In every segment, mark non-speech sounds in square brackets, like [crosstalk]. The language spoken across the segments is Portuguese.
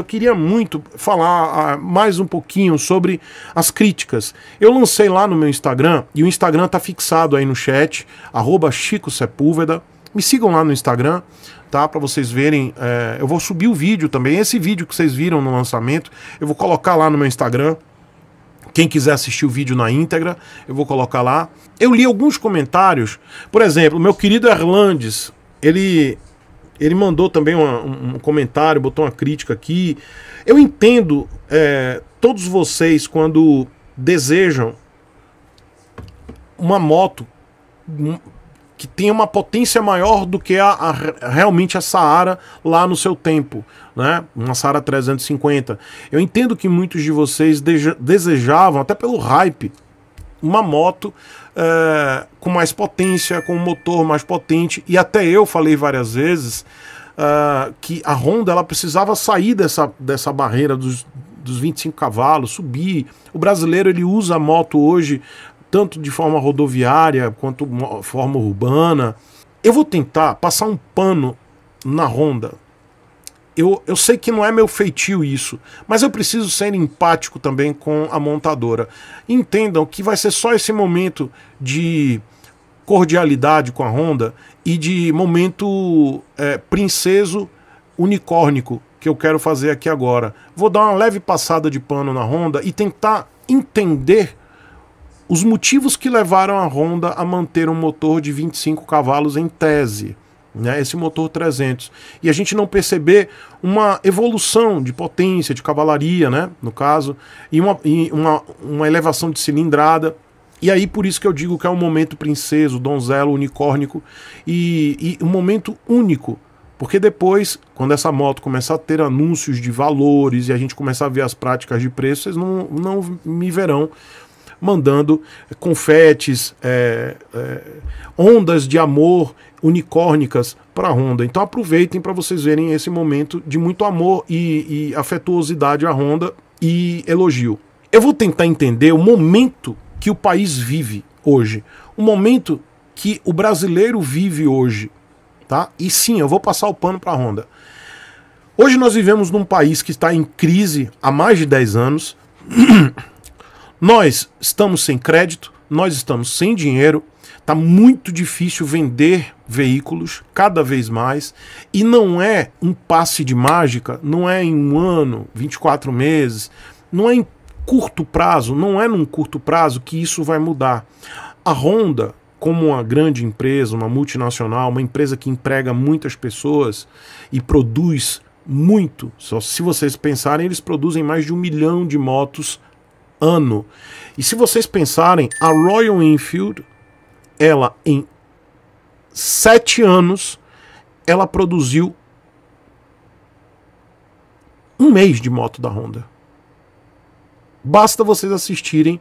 Eu queria muito falar ah, mais um pouquinho sobre as críticas. Eu lancei lá no meu Instagram, e o Instagram tá fixado aí no chat, arroba Chico Sepúlveda. Me sigam lá no Instagram, tá? Para vocês verem. É, eu vou subir o vídeo também. Esse vídeo que vocês viram no lançamento, eu vou colocar lá no meu Instagram. Quem quiser assistir o vídeo na íntegra, eu vou colocar lá. Eu li alguns comentários. Por exemplo, meu querido Erlandes, ele ele mandou também uma, um comentário, botou uma crítica aqui. Eu entendo é, todos vocês quando desejam uma moto que tenha uma potência maior do que a, a, realmente a Saara lá no seu tempo, né? Uma Saara 350. Eu entendo que muitos de vocês desejavam, até pelo hype uma moto é, com mais potência, com um motor mais potente. E até eu falei várias vezes é, que a Honda ela precisava sair dessa, dessa barreira dos, dos 25 cavalos, subir. O brasileiro ele usa a moto hoje tanto de forma rodoviária quanto forma urbana. Eu vou tentar passar um pano na Honda eu, eu sei que não é meu feitio isso, mas eu preciso ser empático também com a montadora. Entendam que vai ser só esse momento de cordialidade com a Honda e de momento é, princeso unicórnico que eu quero fazer aqui agora. Vou dar uma leve passada de pano na Honda e tentar entender os motivos que levaram a Honda a manter um motor de 25 cavalos em tese né, esse motor 300. E a gente não perceber uma evolução de potência, de cavalaria, né, no caso, e uma, e uma, uma elevação de cilindrada. E aí, por isso que eu digo que é um momento princeso, donzelo, unicórnico e, e um momento único porque depois, quando essa moto começar a ter anúncios de valores e a gente começar a ver as práticas de preço, vocês não, não me verão mandando confetes, é, é, ondas de amor unicórnicas para a Honda. Então aproveitem para vocês verem esse momento de muito amor e, e afetuosidade à Honda e elogio. Eu vou tentar entender o momento que o país vive hoje, o momento que o brasileiro vive hoje, tá? E sim, eu vou passar o pano para a Honda. Hoje nós vivemos num país que está em crise há mais de 10 anos. [clears throat] nós estamos sem crédito, nós estamos sem dinheiro, Tá muito difícil vender veículos cada vez mais e não é um passe de mágica, não é em um ano, 24 meses, não é em curto prazo, não é num curto prazo que isso vai mudar. A Honda, como uma grande empresa, uma multinacional, uma empresa que emprega muitas pessoas e produz muito, só se vocês pensarem, eles produzem mais de um milhão de motos ano. E se vocês pensarem, a Royal Enfield ela em sete anos, ela produziu um mês de moto da Honda. Basta vocês assistirem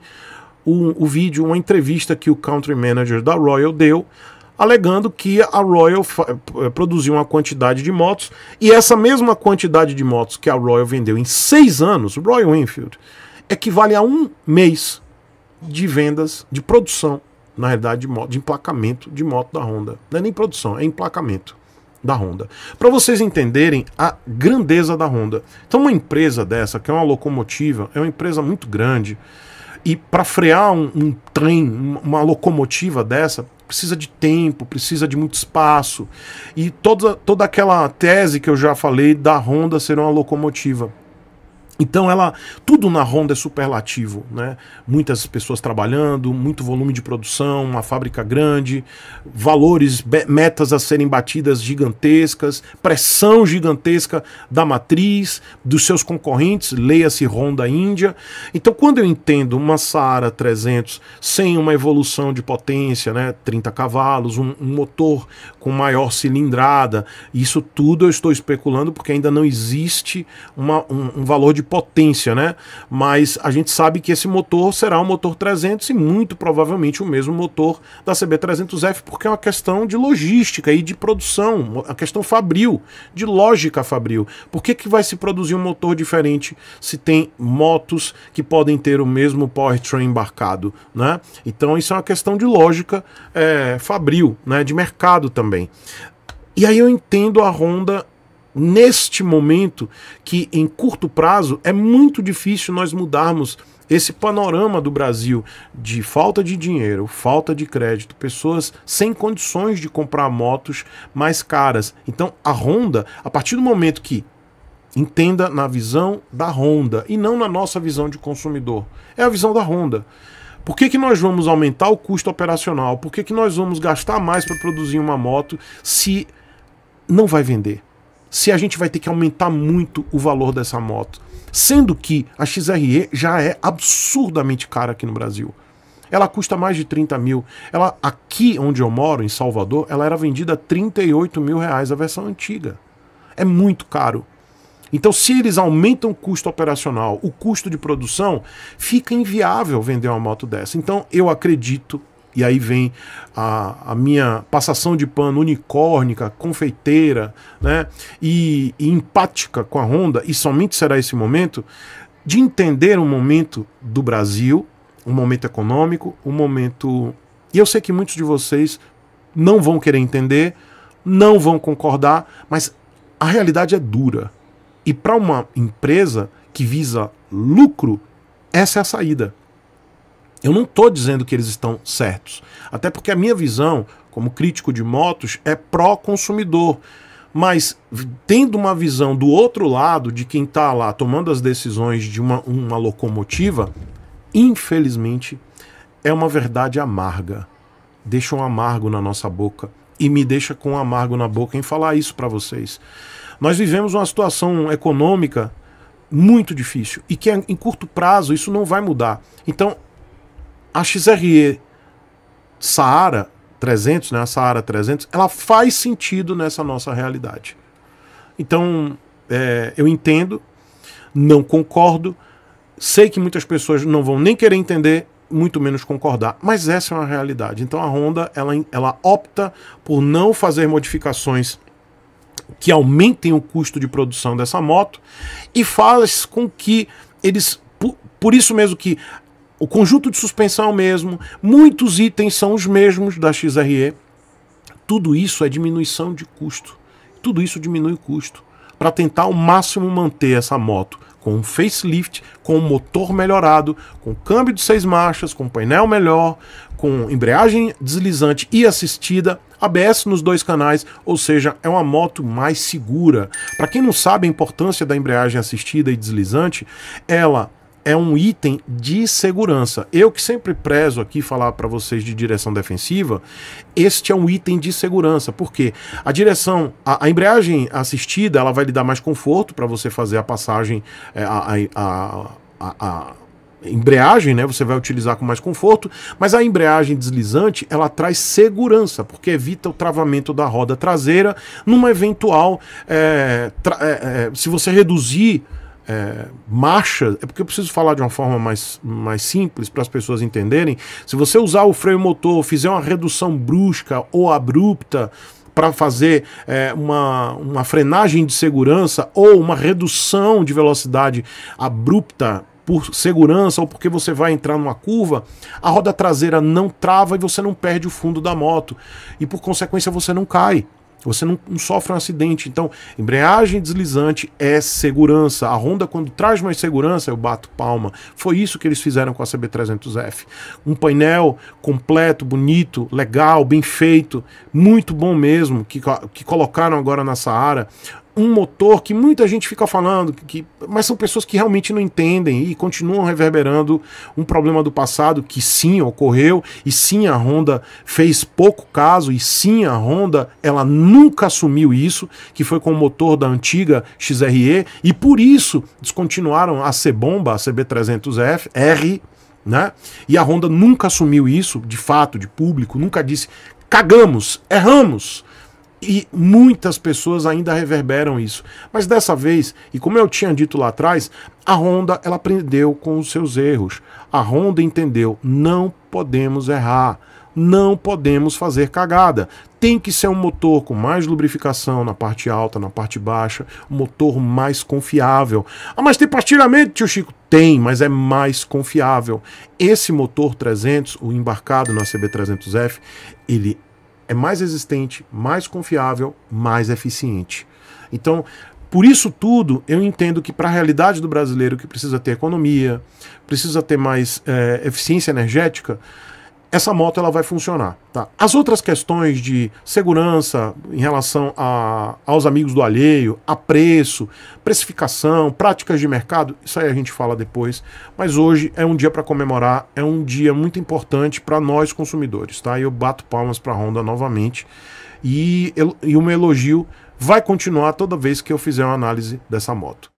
o, o vídeo, uma entrevista que o country manager da Royal deu, alegando que a Royal eh, produziu uma quantidade de motos e essa mesma quantidade de motos que a Royal vendeu em seis anos, o Royal Enfield, equivale a um mês de vendas, de produção na realidade, de, moto, de emplacamento de moto da Honda. Não é nem produção, é emplacamento da Honda. Para vocês entenderem a grandeza da Honda. Então, uma empresa dessa, que é uma locomotiva, é uma empresa muito grande. E para frear um, um, trem, uma locomotiva dessa, precisa de tempo, precisa de muito espaço. E toda, toda aquela tese que eu já falei da Honda ser uma locomotiva. Então ela, tudo na Honda é superlativo, né? Muitas pessoas trabalhando, muito volume de produção, uma fábrica grande, valores, metas a serem batidas gigantescas, pressão gigantesca da matriz, dos seus concorrentes, leia-se Honda Índia. Então quando eu entendo uma Saara 300 sem uma evolução de potência, né, 30 cavalos, um, um motor com maior cilindrada, isso tudo eu estou especulando porque ainda não existe uma, um, um valor de potência, né? Mas a gente sabe que esse motor será um motor 300 e muito provavelmente o mesmo motor da CB300F, porque é uma questão de logística e de produção, a questão fabril, de lógica fabril. Por que, que vai se produzir um motor diferente se tem motos que podem ter o mesmo powertrain embarcado, né? Então isso é uma questão de lógica é, fabril, né? De mercado também. E aí eu entendo a Honda neste momento que em curto prazo é muito difícil nós mudarmos esse panorama do Brasil de falta de dinheiro, falta de crédito, pessoas sem condições de comprar motos mais caras. Então a Honda, a partir do momento que entenda na visão da Honda e não na nossa visão de consumidor, é a visão da Honda. Por que, que nós vamos aumentar o custo operacional? Por que, que nós vamos gastar mais para produzir uma moto se não vai vender? se a gente vai ter que aumentar muito o valor dessa moto. Sendo que a XRE já é absurdamente cara aqui no Brasil. Ela custa mais de 30 mil. Ela, aqui onde eu moro, em Salvador, ela era vendida a 38 mil reais, a versão antiga. É muito caro. Então, se eles aumentam o custo operacional, o custo de produção, fica inviável vender uma moto dessa. Então, eu acredito e aí vem a, a minha passação de pano unicórnica, confeiteira, né? E, e empática com a Honda, e somente será esse momento de entender o momento do Brasil, o momento econômico, o momento. E eu sei que muitos de vocês não vão querer entender, não vão concordar, mas a realidade é dura. E para uma empresa que visa lucro, essa é a saída. Eu não estou dizendo que eles estão certos. Até porque a minha visão, como crítico de motos, é pró-consumidor. Mas tendo uma visão do outro lado, de quem está lá tomando as decisões de uma, uma locomotiva, infelizmente é uma verdade amarga. Deixa um amargo na nossa boca e me deixa com um amargo na boca em falar isso para vocês. Nós vivemos uma situação econômica muito difícil e que é em curto prazo isso não vai mudar. Então, a XRE Saara 300, né, a Saara 300, ela faz sentido nessa nossa realidade. Então, é, eu entendo, não concordo, sei que muitas pessoas não vão nem querer entender, muito menos concordar, mas essa é uma realidade. Então a Honda ela, ela opta por não fazer modificações que aumentem o custo de produção dessa moto e faz com que eles por, por isso mesmo que o conjunto de suspensão é o mesmo, muitos itens são os mesmos da XRE. Tudo isso é diminuição de custo. Tudo isso diminui o custo para tentar ao máximo manter essa moto com um facelift, com um motor melhorado, com câmbio de seis marchas, com painel melhor, com embreagem deslizante e assistida, ABS nos dois canais, ou seja, é uma moto mais segura. Para quem não sabe a importância da embreagem assistida e deslizante, ela é um item de segurança. Eu que sempre prezo aqui falar para vocês de direção defensiva, este é um item de segurança, porque a direção, a, a embreagem assistida, ela vai lhe dar mais conforto para você fazer a passagem, é, a, a, a embreagem, né, você vai utilizar com mais conforto, mas a embreagem deslizante, ela traz segurança, porque evita o travamento da roda traseira numa eventual, é, é, é, se você reduzir é, marcha, é porque eu preciso falar de uma forma mais, mais simples para as pessoas entenderem. Se você usar o freio motor, fizer uma redução brusca ou abrupta para fazer é, uma, uma frenagem de segurança ou uma redução de velocidade abrupta por segurança ou porque você vai entrar numa curva, a roda traseira não trava e você não perde o fundo da moto. E por consequência você não cai. Você não, não, sofre um acidente. Então, embreagem deslizante é segurança. A Honda, quando traz mais segurança, eu bato palma. Foi isso que eles fizeram com a CB300F. Um painel completo, bonito, legal, bem feito, muito bom mesmo, que, que colocaram agora na Saara um motor que muita gente fica falando, que, mas são pessoas que realmente não entendem e continuam reverberando um problema do passado que sim ocorreu e sim a Honda fez pouco caso e sim a Honda ela nunca assumiu isso, que foi com o motor da antiga XRE e por isso descontinuaram a C-Bomba, a CB300F, R, né? E a Honda nunca assumiu isso, de fato, de público, nunca disse cagamos, erramos e muitas pessoas ainda reverberam isso. Mas dessa vez, e como eu tinha dito lá atrás, a Honda ela aprendeu com os seus erros. A Honda entendeu, não podemos errar. Não podemos fazer cagada. Tem que ser um motor com mais lubrificação na parte alta, na parte baixa, um motor mais confiável. Ah, mas tem partilhamento, tio Chico? Tem, mas é mais confiável. Esse motor 300, o embarcado na CB300F, ele é mais resistente, mais confiável, mais eficiente. Então, por isso tudo, eu entendo que para a realidade do brasileiro que precisa ter economia, precisa ter mais é, eficiência energética, essa moto ela vai funcionar. Tá? As outras questões de segurança em relação a, aos amigos do alheio, a preço, precificação, práticas de mercado, isso aí a gente fala depois. Mas hoje é um dia para comemorar, é um dia muito importante para nós consumidores. Tá? eu bato palmas para a Honda novamente. E, e o meu elogio vai continuar toda vez que eu fizer uma análise dessa moto.